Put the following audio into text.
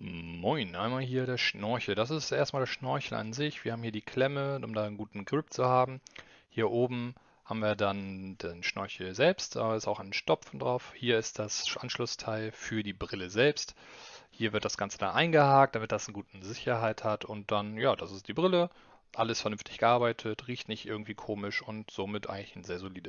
Moin, einmal hier der Schnorchel. Das ist erstmal der Schnorchel an sich. Wir haben hier die Klemme, um da einen guten Grip zu haben. Hier oben haben wir dann den Schnorchel selbst, da ist auch ein Stopfen drauf. Hier ist das Anschlussteil für die Brille selbst. Hier wird das Ganze dann eingehakt, damit das eine gute Sicherheit hat. Und dann, ja, das ist die Brille. Alles vernünftig gearbeitet, riecht nicht irgendwie komisch und somit eigentlich ein sehr solides.